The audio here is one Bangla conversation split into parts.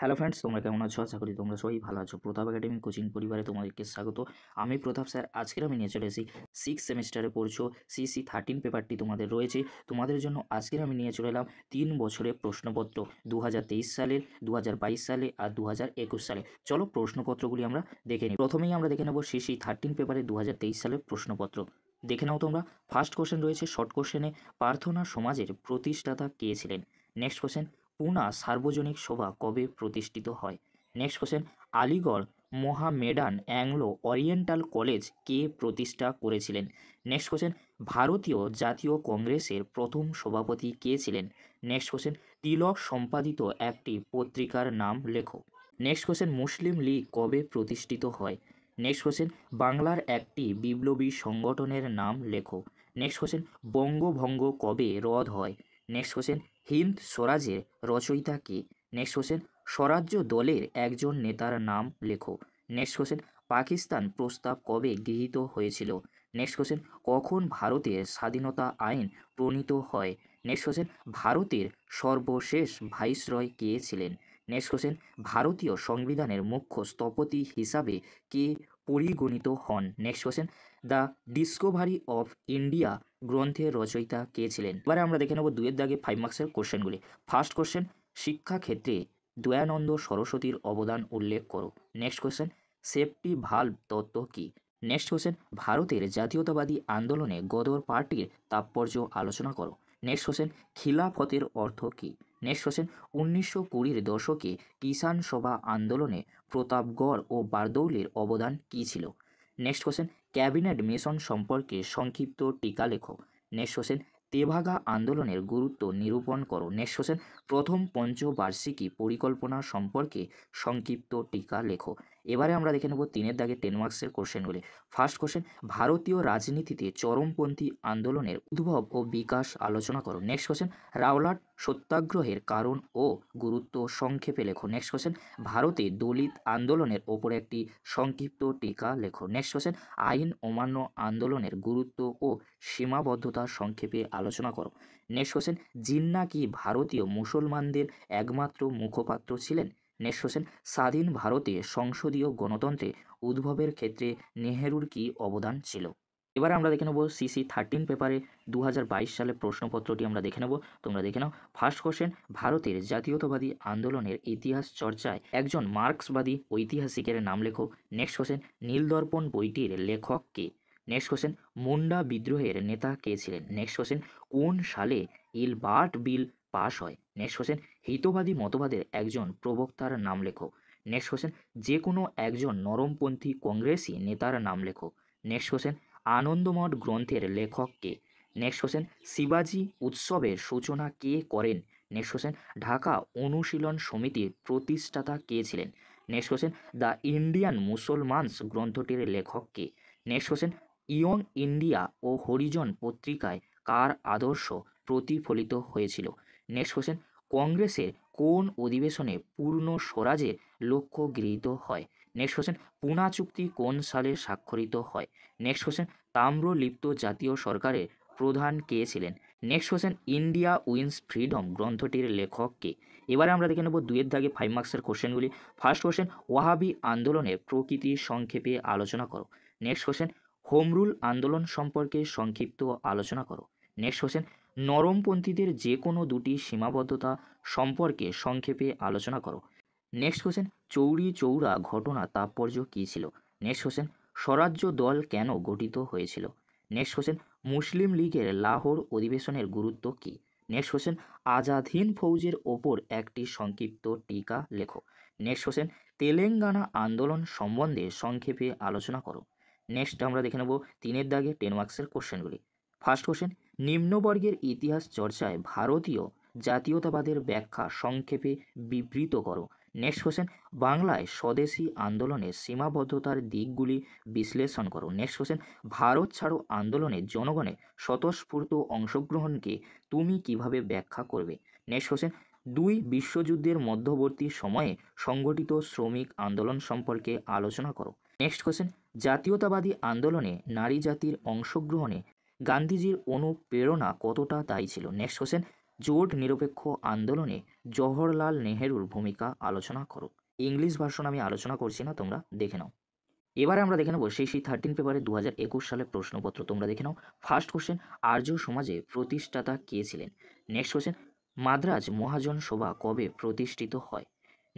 হ্যালো ফ্রেন্ডস তোমরা কেমন আছো আশা করি তোমরা সবাই ভালো আছো প্রতাপ একাডেমি কোচিং পরিবারে তোমাদেরকে স্বাগত আমি প্রতাপ স্যার আজকের আমি নিয়ে চলে এসেছি সিক্স সেমিস্টারে পড়ছো সিসি থার্টিন পেপারটি তোমাদের রয়েছে তোমাদের জন্য আজকের আমি নিয়ে চলে এলাম তিন বছরের প্রশ্নপত্র দু সালের দু সালে আর দু সালে চলো প্রশ্নপত্রগুলি আমরা দেখে নিই প্রথমেই আমরা দেখে নেব সিসি থার্টিন পেপারে দু সালের প্রশ্নপত্র দেখে নাও তোমরা ফার্স্ট কোশ্চেন রয়েছে শর্ট কোশ্চেনে প্রার্থনা সমাজের প্রতিষ্ঠাতা কে ছিলেন নেক্সট কোশ্চেন পুনা সার্বজনিক সভা কবে প্রতিষ্ঠিত হয় next question Aligarh Mohammedan Anglo Oriental College কে প্রতিষ্ঠা করেছিলেন নেক্সট কোশ্চেন ভারতীয় জাতীয় কংগ্রেসের প্রথম সভাপতি কে ছিলেন নেক্সট কোশ্চেন তিলক সম্পাদিত একটি পত্রিকার নাম লেখো নেক্সট কোশ্চেন মুসলিম লীগ কবে প্রতিষ্ঠিত হয় নেক্সট কোশ্চেন বাংলার একটি বিপ্লবী সংগঠনের নাম লেখো নেক্সট কোশ্চেন বঙ্গভঙ্গ কবে রদ হয় নেক্সট কোশ্চেন হিন্দ স্বরাজের রচয়িতা কে নেক্সট কোশ্চেন স্বরাজ্য দলের একজন নেতার নাম লেখো নেক্সট কোশ্চেন পাকিস্তান প্রস্তাব কবে গৃহীত হয়েছিল নেক্সট কোশ্চেন কখন ভারতের স্বাধীনতা আইন প্রণীত হয় নেক্সট কোশ্চেন ভারতের সর্বশেষ ভাইসরয় কে ছিলেন নেক্সট কোশ্চেন ভারতীয় সংবিধানের মুখ্য স্থপতি হিসাবে কে পরিগণিত হন next question The Discovery of India গ্রন্থের রচয়িতা কে ছিলেন এবারে আমরা দেখে নেব দুয়ের দাগে ফাইভ মার্কসের কোশ্চেনগুলি ফার্স্ট কোশ্চেন শিক্ষাক্ষেত্রে দয়ানন্দ সরস্বতীর অবদান উল্লেখ করো নেক্সট কোয়েশ্চেন সেফটি ভাল তত্ত্ব কী নেক্সট কোশ্চেন ভারতের জাতীয়তাবাদী আন্দোলনে গদর পার্টির তাৎপর্য আলোচনা করো নেক্সট কোশ্চেন খিলাফতের অর্থ কী নেক্সট কোশ্চেন উনিশশো কুড়ির দশকে কিষাণ সভা আন্দোলনে প্রতাপগড় ও বারদৌলের অবদান কী ছিল নেক্সট কোশ্চেন ক্যাবিনেট মিশন সম্পর্কে সংক্ষিপ্ত টিকা লেখো নেক্সট কোশ্চেন তেভাগা আন্দোলনের গুরুত্ব নিরূপণ করো নেক্সট কোশ্চেন প্রথম পঞ্চবার্ষিকী পরিকল্পনা সম্পর্কে সংক্ষিপ্ত টিকা লেখো এবারে আমরা দেখে নেব তিনের দাগে টেন মার্কসের কোশ্চেনগুলি ফার্স্ট কোশ্চেন ভারতীয় রাজনীতিতে চরমপন্থী আন্দোলনের উদ্ভব ও বিকাশ আলোচনা করো নেক্সট কোশ্চেন রাওলাট সত্যাগ্রহের কারণ ও গুরুত্ব সংক্ষেপে লেখো নেক্সট কোশ্চেন ভারতে দলিত আন্দোলনের ওপর একটি সংক্ষিপ্ত টিকা লেখো নেক্সট কোশ্চেন আইন অমান্য আন্দোলনের গুরুত্ব ও সীমাবদ্ধতা সংক্ষেপে আলোচনা করো নেক্সট কোশ্চেন জিন্না কি ভারতীয় মুসলমানদের একমাত্র মুখপাত্র ছিলেন নেক্সট কোশ্চেন স্বাধীন ভারতে সংসদীয় গণতন্ত্রে উদ্ভবের ক্ষেত্রে নেহেরুর কি অবদান ছিল এবারে আমরা দেখে নেবো সিসি থার্টিন পেপারে দু সালে প্রশ্নপত্রটি আমরা দেখে নেব তোমরা দেখে নাও ফার্স্ট কোশ্চেন ভারতের জাতীয়তাবাদী আন্দোলনের ইতিহাস চর্চায় একজন মার্ক্সবাদী ঐতিহাসিকের নাম লেখো নেক্সট কোশ্চেন নীলদর্পণ বইটির লেখক কে নেক্সট কোশ্চেন মুন্ডা বিদ্রোহের নেতা কে ছিলেন নেক্সট কোশ্চেন কোন সালে ইলবার্ট বিল পাশ হয় নেক্সট কোশ্চেন হিতবাদী মতবাদের একজন প্রবক্তার নাম লেখক নেক্সট কোশ্চেন যে কোনো একজন নরমপন্থী কংগ্রেসি নেতার নাম লেখক নেক্সট কোশ্চেন আনন্দমঠ গ্রন্থের লেখক কে নেক্সট কোশ্চেন শিবাজি উৎসবের সূচনা কে করেন নেক্সট কোশ্চেন ঢাকা অনুশীলন সমিতির প্রতিষ্ঠাতা কে ছিলেন next question The Indian Musalmans গ্রন্থটির লেখক কে নেক্সট কোশ্চেন ইয়ং ইন্ডিয়া ও হরিজন পত্রিকায় কার আদর্শ প্রতিফলিত হয়েছিল নেক্সট কোশ্চেন কংগ্রেসের কোন অধিবেশনে পূর্ণ স্বরাজের লক্ষ্য গৃহীত হয় নেক্সট কোশ্চেন পুনা চুক্তি কোন সালে স্বাক্ষরিত হয় নেক্সট কোশ্চেন তাম্রলিপ্ত জাতীয় সরকারের প্রধান কে ছিলেন next question India Wins Freedom গ্রন্থটির লেখক কে এবারে আমরা দেখে নেব দুয়ের দাগে ফাইভ মার্কসের কোশ্চেনগুলি ফার্স্ট কোশ্চেন ওয়াহাবি আন্দোলনের প্রকৃতি সংক্ষেপে আলোচনা করো নেক্সট কোশ্চেন হোমরুল আন্দোলন সম্পর্কে সংক্ষিপ্ত আলোচনা করো নেক্সট কোশ্চেন নরমপন্থীদের যে কোনো দুটি সীমাবদ্ধতা সম্পর্কে সংক্ষেপে আলোচনা করো নেক্সট কোশ্চেন চৌরি চৌরা ঘটনা তাৎপর্য কী ছিল নেক্সট কোশ্চেন স্বরাজ্য দল কেন গঠিত হয়েছিল নেক্সট কোশ্চেন মুসলিম লীগের লাহোর অধিবেশনের গুরুত্ব কী নেক্সট কোশ্চেন আজাদহীন ফৌজের ওপর একটি সংক্ষিপ্ত টিকা লেখো নেক্সট কোশ্চেন তেলেঙ্গানা আন্দোলন সম্বন্ধে সংক্ষেপে আলোচনা করো নেক্সট আমরা দেখে নেব তিনের দাগে টেন মার্কসের কোশ্চেনগুলি ফার্স্ট কোশ্চেন নিম্নবর্গের ইতিহাস চর্চায় ভারতীয় জাতীয়তাবাদের ব্যাখ্যা সংক্ষেপে বিবৃত করো নেক্সট কোশ্চেন বাংলায় স্বদেশি আন্দোলনের সীমাবদ্ধতার দিকগুলি বিশ্লেষণ করো নেক্সট কোশ্চেন ভারত ছাড়ো আন্দোলনে জনগণের স্বতঃস্ফূর্ত অংশগ্রহণকে তুমি কিভাবে ব্যাখ্যা করবে নেক্সট কোশ্চেন দুই বিশ্বযুদ্ধের মধ্যবর্তী সময়ে সংগঠিত শ্রমিক আন্দোলন সম্পর্কে আলোচনা করো নেক্সট কোশ্চেন জাতীয়তাবাদী আন্দোলনে নারী জাতির অংশগ্রহণে গান্ধীজির অনুপ্রেরণা কতটা দায়ী ছিল নেক্সট কোশ্চেন জোট নিরপেক্ষ আন্দোলনে জওহরলাল নেহেরুর ভূমিকা আলোচনা করো ইংলিশ ভার্সন আমি আলোচনা করছি না তোমরা দেখে নাও এবারে আমরা দেখে নেবো সেই সেই থার্টিন পেপারে দু হাজার একুশ সালের প্রশ্নপত্র তোমরা দেখে নাও ফার্স্ট কোশ্চেন আর্য সমাজে প্রতিষ্ঠাতা কে ছিলেন নেক্সট কোশ্চেন মাদ্রাজ মহাজন সভা কবে প্রতিষ্ঠিত হয়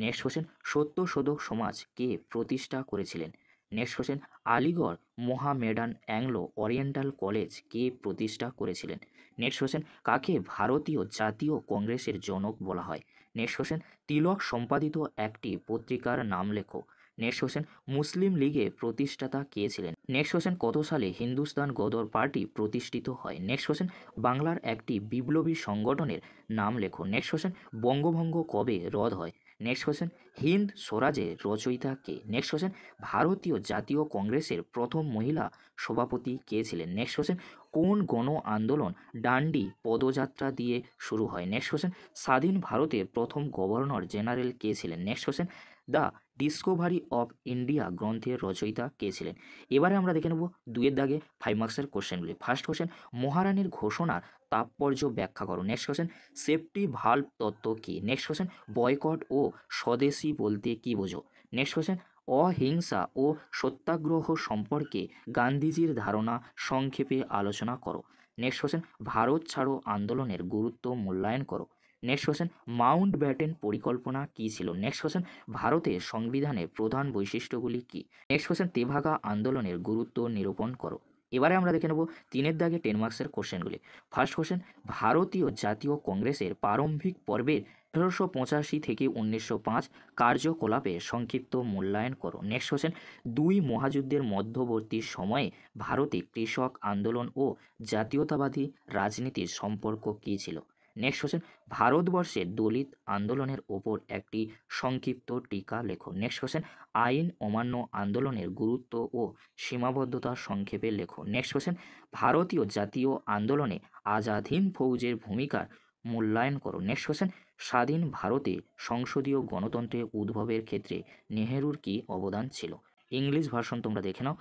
নেক্সট কোশ্চেন সত্য শোধক সমাজ কে প্রতিষ্ঠা করেছিলেন next question Aligarh Mohammedan Anglo Oriental College কে প্রতিষ্ঠা করেছিলেন নেক্সট কোশ্চেন কাকে ভারতীয় জাতীয় কংগ্রেসের জনক বলা হয় নেক্সট কোশ্চেন তিলক সম্পাদিত একটি পত্রিকার নাম লেখো নেক্সট কোশ্চেন মুসলিম লীগে প্রতিষ্ঠাতা কে ছিলেন নেক্সট কোশ্চেন কত সালে হিন্দুস্তান গদর পার্টি প্রতিষ্ঠিত হয় নেক্সট কোশ্চেন বাংলার একটি বিপ্লবী সংগঠনের নাম লেখো নেক্সট কোশ্চেন বঙ্গভঙ্গ কবে রদ হয় নেক্সট কোশ্চেন হিন্দ স্বরাজের রচয়িতা কে নেক্সট কোশ্চেন ভারতীয় জাতীয় কংগ্রেসের প্রথম মহিলা সভাপতি কে ছিলেন নেক্সট কোশ্চেন কোন গণ আন্দোলন ডান্ডি পদযাত্রা দিয়ে শুরু হয় নেক্সট কোশ্চেন স্বাধীন ভারতের প্রথম গভর্নর জেনারেল কে ছিলেন next question The Discovery of India গ্রন্থের রচয়িতা কে ছিলেন এবারে আমরা দেখে নেব দুয়ের দাগে ফাইভ মার্কসের কোশ্চেনগুলি ফার্স্ট কোশ্চেন মহারানীর ঘোষণার তাৎপর্য ব্যাখ্যা করো নেক্সট কোশ্চেন সেফটি ভাল্ভ তত্ত্ব কী নেক্সট কোশ্চেন বয়কট ও স্বদেশী বলতে কী বোঝো নেক্সট কোশ্চেন অহিংসা ও সত্যাগ্রহ সম্পর্কে গান্ধীজির ধারণা সংক্ষেপে আলোচনা করো নেক্সট কোশ্চেন ভারত ছাড়ো আন্দোলনের গুরুত্ব মূল্যায়ন করো নেক্সট কোশ্চেন মাউন্ট ব্যাটেন পরিকল্পনা কি ছিল নেক্সট কোশ্চেন ভারতের সংবিধানের প্রধান বৈশিষ্ট্যগুলি কি নেক্সট কোশ্চেন তেভাগা আন্দোলনের গুরুত্ব নিরূপণ করো এবারে আমরা দেখে নেব তিনের দাগে টেন মার্কসের কোশ্চেনগুলি ফার্স্ট কোশ্চেন ভারতীয় জাতীয় কংগ্রেসের প্রারম্ভিক পর্বের আঠারোশো পঁচাশি থেকে উনিশশো পাঁচ কার্যকলাপে সংক্ষিপ্ত মূল্যায়ন করো নেক্সট কোশ্চেন দুই মহাযুদ্ধের মধ্যবর্তী সময়ে ভারতে কৃষক আন্দোলন ও জাতীয়তাবাদী রাজনীতির সম্পর্ক কী ছিল নেক্সট কোশ্চেন ভারতবর্ষে দলিত আন্দোলনের ওপর একটি সংক্ষিপ্ত টিকা লেখো নেক্সট কোশ্চেন আইন অমান্য আন্দোলনের গুরুত্ব ও সীমাবদ্ধতা সংক্ষেপে লেখো নেক্সট কোশ্চেন ভারতীয় জাতীয় আন্দোলনে আজাদিন ফৌজের ভূমিকার মূল্যায়ন করো নেক্সট কোশ্চেন স্বাধীন ভারতে সংসদীয় গণতন্ত্রের উদ্ভবের ক্ষেত্রে নেহেরুর কি অবদান ছিল ইংলিশ ভার্সন তোমরা দেখে নাও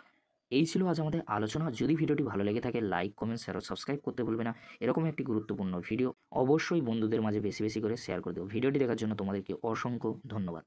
এই ছিল আজ আমাদের আলোচনা যদি ভিডিওটি ভালো লেগে থাকে লাইক কমেন্ট শেয়ার সাবস্ক্রাইব করতে ভুলবে না এরকম একটি গুরুত্বপূর্ণ ভিডিও অবশ্যই বন্ধুদের মাঝে বেশি বেশি করে শেয়ার করে দেবো ভিডিওটি দেখার জন্য তোমাদেরকে অসংখ্য ধন্যবাদ